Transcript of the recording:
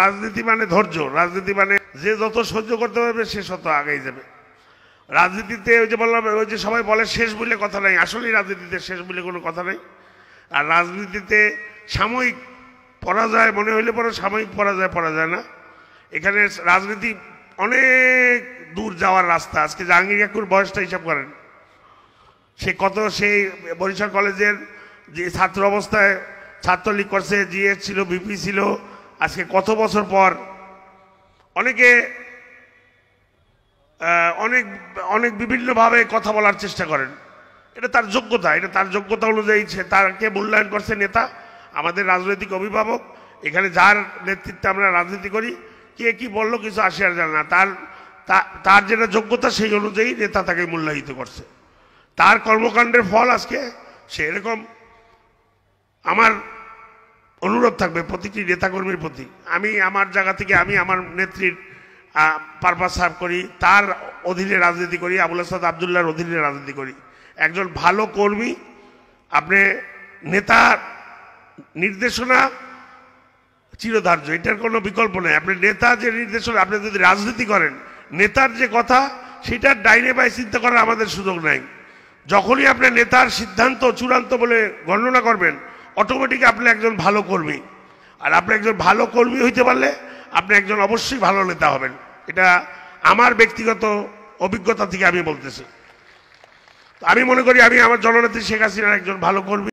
রাজনীতি মানে ধৈর্য রাজনীতি মানে যে যত সহ্য করতে পারবে সে তত আগেই যাবে রাজনীতিতে ওই যে বললাম ওই যে সবাই বলে শেষ বলে কথা নাই আসলেই রাজনীতিতে শেষ বলে কোনো কথা নেই আর রাজনীতিতে সাময়িক পরাজয় মনে হইলে পরে সাময়িক পরাজয় পরা যায় না এখানে রাজনীতি অনেক দূর যাওয়ার রাস্তা আজকে জাহাঙ্গীর কাকুর বয়সটা হিসাব করেন সে কত সেই বরিশাল কলেজের যে ছাত্র অবস্থায় ছাত্রলীগ করছে জিএস ছিল বিপি ছিল আজকে কত বছর পর অনেকে অনেক অনেক বিভিন্নভাবে কথা বলার চেষ্টা করেন এটা তার যোগ্যতা এটা তার যোগ্যতা অনুযায়ী সে তাকে মূল্যায়ন করছে নেতা আমাদের রাজনৈতিক অভিভাবক এখানে যার নেতৃত্বে আমরা রাজনীতি করি কে কি বললো কিছু আসে আর জানে না তার তার যেটা যোগ্যতা সেই অনুযায়ী নেতা তাকে মূল্যায়িত করছে তার কর্মকাণ্ডের ফল আজকে সে এরকম আমার অনুরোধ থাকবে প্রতিটি নেতাকর্মীর প্রতি আমি আমার জায়গা থেকে আমি আমার নেত্রীর পারপাস সার্ভ করি তার অধীনে রাজনীতি করি আবুল আসাদ আবদুল্লাহর অধীনে রাজনীতি করি একজন ভালো কর্মী আপনি নেতার নির্দেশনা চিরধার্য এটার কোনো বিকল্প নেই আপনি নেতা যে নির্দেশনা আপনি যদি রাজনীতি করেন নেতার যে কথা সেটার ডাইনে বাই চিন্তা করার আমাদের সুযোগ নাই যখনই আপনি নেতার সিদ্ধান্ত চূড়ান্ত বলে গণনা করবেন অটোমেটিক আপনি একজন ভালো কর্মী আর আপনি একজন ভালো কর্মী হইতে পারলে আপনি একজন অবশ্যই ভালো নেতা হবেন এটা আমার ব্যক্তিগত অভিজ্ঞতা থেকে আমি বলতেছি আমি মনে করি আমি আমার জননেত্রী শেখ হাসিনার একজন ভালো কর্মী